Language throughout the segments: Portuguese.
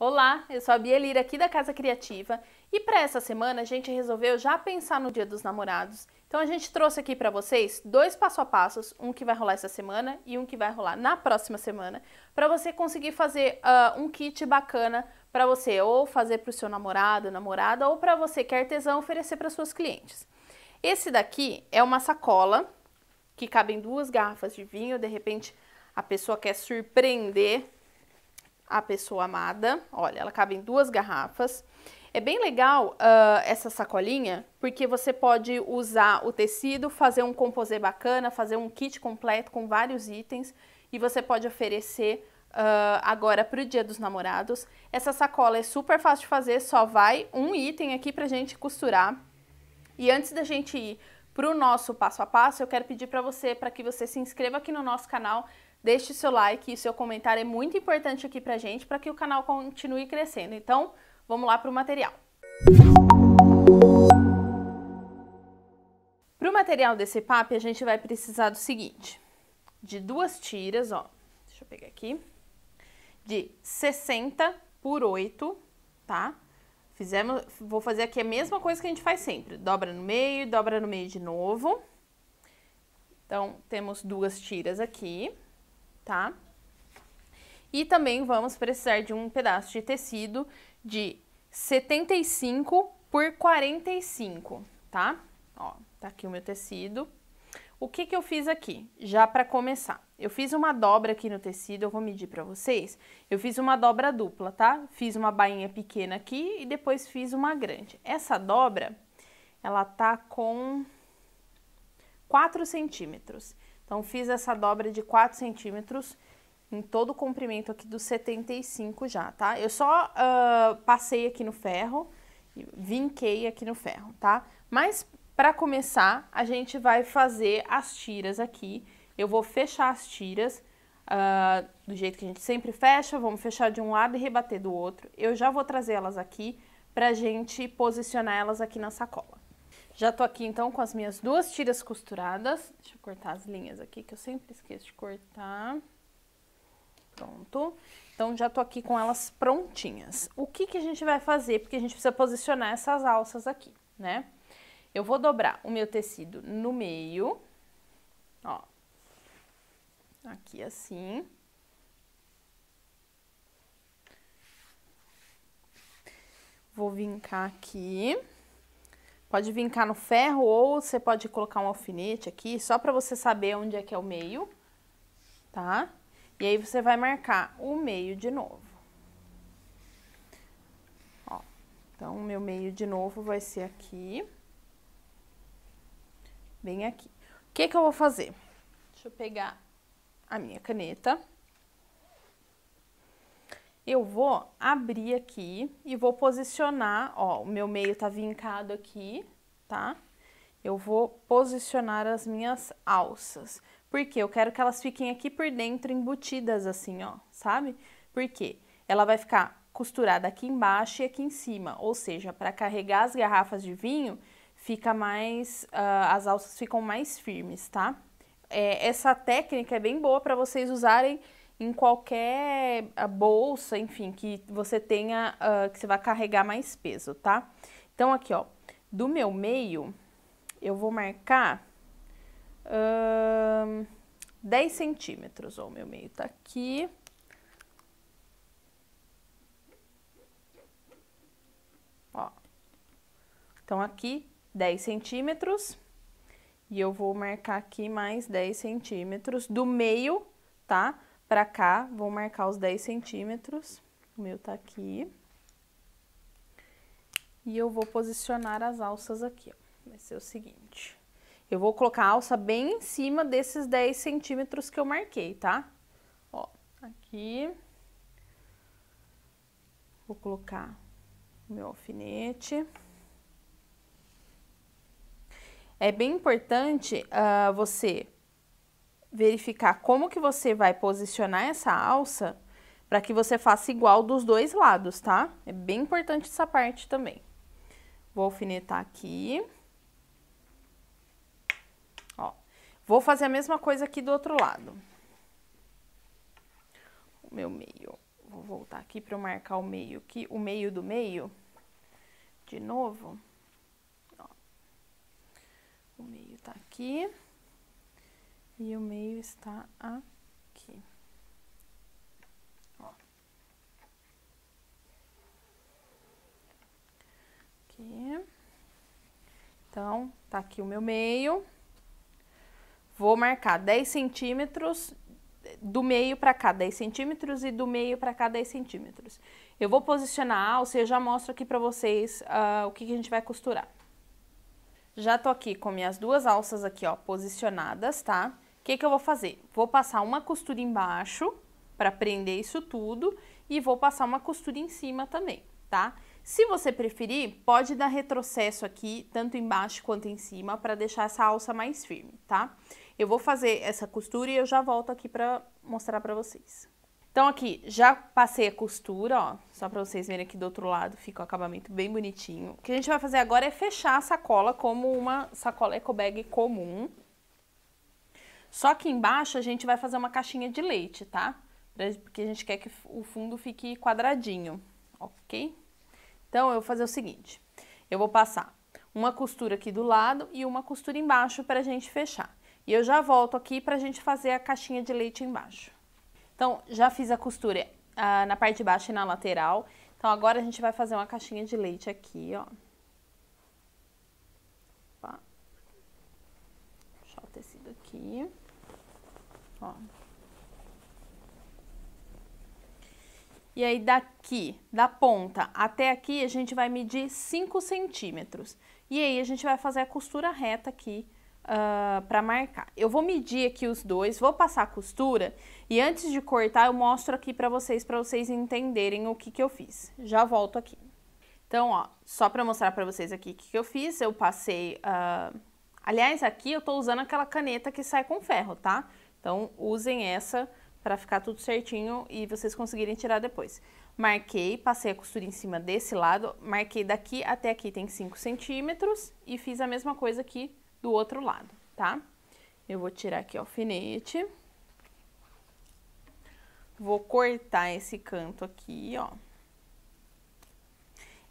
Olá, eu sou a Bia Lira aqui da Casa Criativa e para essa semana a gente resolveu já pensar no Dia dos Namorados. Então a gente trouxe aqui para vocês dois passo a passos, um que vai rolar essa semana e um que vai rolar na próxima semana, para você conseguir fazer uh, um kit bacana para você ou fazer para o seu namorado, namorada ou para você que é artesão oferecer para suas clientes. Esse daqui é uma sacola que cabem duas garrafas de vinho, de repente a pessoa quer surpreender a pessoa amada. Olha, ela cabe em duas garrafas. É bem legal uh, essa sacolinha, porque você pode usar o tecido, fazer um composê bacana, fazer um kit completo com vários itens e você pode oferecer uh, agora para o Dia dos Namorados. Essa sacola é super fácil de fazer, só vai um item aqui para gente costurar. E antes da gente ir para o nosso passo a passo, eu quero pedir para você, para que você se inscreva aqui no nosso canal, Deixe seu like e seu comentário é muito importante aqui pra gente para que o canal continue crescendo. Então, vamos lá para o material. Para o material desse papo, a gente vai precisar do seguinte: de duas tiras, ó, deixa eu pegar aqui, de 60 por 8, tá? Fizemos, vou fazer aqui a mesma coisa que a gente faz sempre: dobra no meio, dobra no meio de novo. Então, temos duas tiras aqui tá? E também vamos precisar de um pedaço de tecido de 75 por 45, tá? Ó, tá aqui o meu tecido. O que que eu fiz aqui? Já para começar, eu fiz uma dobra aqui no tecido, eu vou medir para vocês. Eu fiz uma dobra dupla, tá? Fiz uma bainha pequena aqui e depois fiz uma grande. Essa dobra, ela tá com 4 centímetros. Então, fiz essa dobra de 4 centímetros em todo o comprimento aqui dos 75 já, tá? Eu só uh, passei aqui no ferro, vinquei aqui no ferro, tá? Mas, para começar, a gente vai fazer as tiras aqui. Eu vou fechar as tiras uh, do jeito que a gente sempre fecha, vamos fechar de um lado e rebater do outro. Eu já vou trazer elas aqui pra gente posicionar elas aqui na sacola. Já tô aqui então com as minhas duas tiras costuradas. Deixa eu cortar as linhas aqui que eu sempre esqueço de cortar. Pronto. Então já tô aqui com elas prontinhas. O que que a gente vai fazer? Porque a gente precisa posicionar essas alças aqui, né? Eu vou dobrar o meu tecido no meio, ó. Aqui assim. Vou vincar aqui. Pode vincar no ferro ou você pode colocar um alfinete aqui, só para você saber onde é que é o meio, tá? E aí você vai marcar o meio de novo. Ó, então o meu meio de novo vai ser aqui. Bem aqui. O que que eu vou fazer? Deixa eu pegar a minha caneta eu vou abrir aqui e vou posicionar, ó, o meu meio tá vincado aqui, tá? Eu vou posicionar as minhas alças, porque eu quero que elas fiquem aqui por dentro embutidas assim, ó, sabe? Porque ela vai ficar costurada aqui embaixo e aqui em cima, ou seja, para carregar as garrafas de vinho, fica mais, uh, as alças ficam mais firmes, tá? É, essa técnica é bem boa para vocês usarem em qualquer bolsa, enfim, que você tenha, uh, que você vai carregar mais peso, tá? Então, aqui, ó, do meu meio, eu vou marcar uh, 10 centímetros, ó, o meu meio tá aqui. Ó, então aqui 10 centímetros e eu vou marcar aqui mais 10 centímetros do meio, tá? para cá, vou marcar os 10 centímetros, o meu tá aqui. E eu vou posicionar as alças aqui, ó. vai ser o seguinte. Eu vou colocar a alça bem em cima desses 10 centímetros que eu marquei, tá? Ó, aqui. Vou colocar o meu alfinete. É bem importante uh, você verificar como que você vai posicionar essa alça para que você faça igual dos dois lados, tá? É bem importante essa parte também. Vou alfinetar aqui. Ó, vou fazer a mesma coisa aqui do outro lado. O meu meio. Vou voltar aqui para eu marcar o meio aqui, o meio do meio. De novo. Ó. O meio tá aqui e o meio está aqui. Ó. Aqui. Então, tá aqui o meu meio. Vou marcar 10 centímetros do meio para cá 10 centímetros e do meio para cá 10 centímetros. Eu vou posicionar a alça já mostro aqui para vocês uh, o que, que a gente vai costurar. Já tô aqui com minhas duas alças aqui, ó, posicionadas, tá? que, que eu vou fazer? Vou passar uma costura embaixo para prender isso tudo e vou passar uma costura em cima também, tá? Se você preferir, pode dar retrocesso aqui, tanto embaixo quanto em cima, para deixar essa alça mais firme, tá? Eu vou fazer essa costura e eu já volto aqui para mostrar para vocês. Então, aqui, já passei a costura, ó, só para vocês verem aqui do outro lado, fica o acabamento bem bonitinho. O que a gente vai fazer agora é fechar a sacola como uma sacola eco bag comum, só que embaixo a gente vai fazer uma caixinha de leite, tá? Porque a gente quer que o fundo fique quadradinho, ok? Então, eu vou fazer o seguinte. Eu vou passar uma costura aqui do lado e uma costura embaixo para a gente fechar. E eu já volto aqui para a gente fazer a caixinha de leite embaixo. Então, já fiz a costura ah, na parte de baixo e na lateral. Então, agora a gente vai fazer uma caixinha de leite aqui, ó. E aí daqui, da ponta até aqui, a gente vai medir 5 centímetros. E aí a gente vai fazer a costura reta aqui uh, ah, para marcar. Eu vou medir aqui os dois, vou passar a costura e antes de cortar eu mostro aqui para vocês, para vocês entenderem o que que eu fiz. Já volto aqui. Então, ó, só para mostrar para vocês aqui o que, que eu fiz, eu passei... Uh, aliás, aqui eu tô usando aquela caneta que sai com ferro, tá? Então, usem essa para ficar tudo certinho e vocês conseguirem tirar depois. Marquei, passei a costura em cima desse lado, marquei daqui até aqui tem 5 centímetros e fiz a mesma coisa aqui do outro lado, tá? Eu vou tirar aqui o alfinete. Vou cortar esse canto aqui, ó.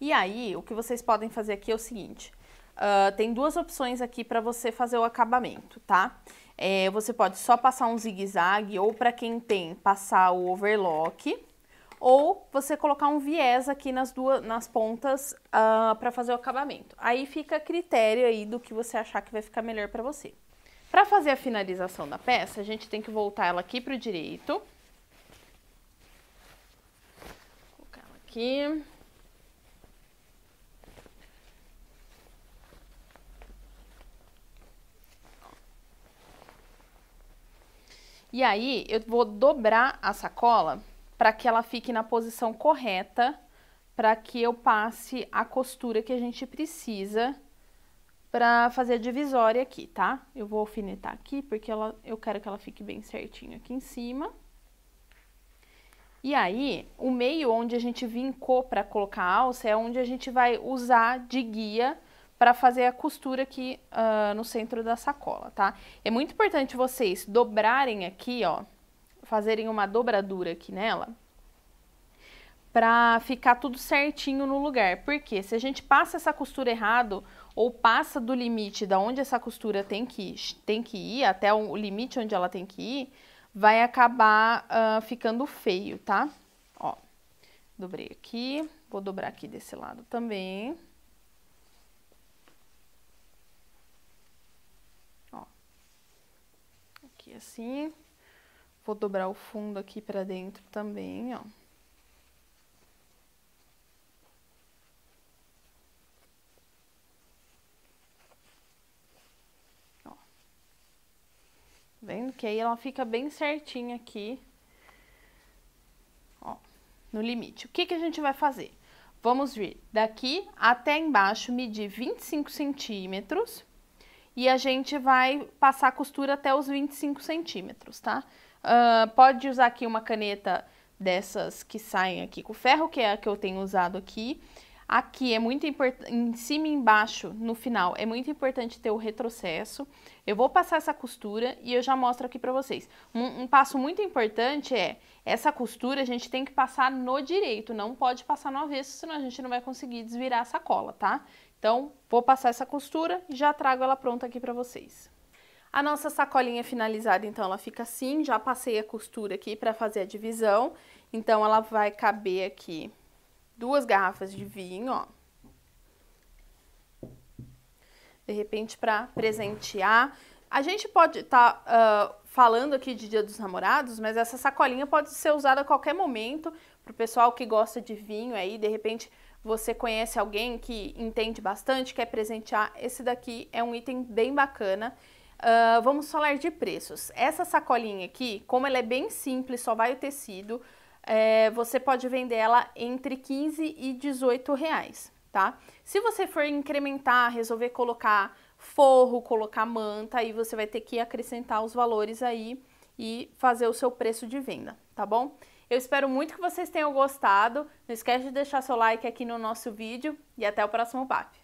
E aí, o que vocês podem fazer aqui é o seguinte. Uh, tem duas opções aqui para você fazer o acabamento, tá? Tá? É, você pode só passar um zigue-zague ou para quem tem, passar o overlock. Ou você colocar um viés aqui nas duas nas pontas uh, ah, para fazer o acabamento. Aí fica a critério aí do que você achar que vai ficar melhor para você. Para fazer a finalização da peça, a gente tem que voltar ela aqui para o direito. Vou colocar ela aqui. E aí eu vou dobrar a sacola para que ela fique na posição correta para que eu passe a costura que a gente precisa para fazer a divisória aqui, tá? Eu vou alfinetar aqui porque ela, eu quero que ela fique bem certinho aqui em cima. E aí, o meio onde a gente vincou para colocar a alça é onde a gente vai usar de guia para fazer a costura aqui uh, no centro da sacola, tá? É muito importante vocês dobrarem aqui, ó, fazerem uma dobradura aqui nela, para ficar tudo certinho no lugar. Porque se a gente passa essa costura errado ou passa do limite da onde essa costura tem que, tem que ir, até o limite onde ela tem que ir, vai acabar uh, ficando feio, tá? Ó, dobrei aqui, vou dobrar aqui desse lado também. assim. Vou dobrar o fundo aqui pra dentro também, ó. ó. Vendo que aí ela fica bem certinha aqui, ó, no limite. O que que a gente vai fazer? Vamos vir daqui até embaixo, medir 25 centímetros e a gente vai passar a costura até os 25 centímetros, tá? Uh, pode usar aqui uma caneta dessas que saem aqui com ferro, que é a que eu tenho usado aqui. Aqui é muito importante, em cima e embaixo, no final, é muito importante ter o retrocesso. Eu vou passar essa costura e eu já mostro aqui pra vocês. Um, um, passo muito importante é, essa costura a gente tem que passar no direito, não pode passar no avesso, senão a gente não vai conseguir desvirar a sacola, tá? Então, vou passar essa costura e já trago ela pronta aqui para vocês. A nossa sacolinha finalizada, então, ela fica assim, já passei a costura aqui para fazer a divisão. Então, ela vai caber aqui duas garrafas de vinho, ó. De repente, para presentear. A gente pode estar tá, uh, falando aqui de Dia dos Namorados, mas essa sacolinha pode ser usada a qualquer momento para o pessoal que gosta de vinho aí, de repente você conhece alguém que entende bastante, quer presentear, esse daqui é um item bem bacana. Uh, vamos falar de preços. Essa sacolinha aqui, como ela é bem simples, só vai o tecido, é, você pode vender ela entre 15 e 18 reais, tá? Se você for incrementar, resolver colocar forro, colocar manta, aí você vai ter que acrescentar os valores aí e fazer o seu preço de venda, tá bom? Eu espero muito que vocês tenham gostado. Não esquece de deixar seu like aqui no nosso vídeo e até o próximo BAP.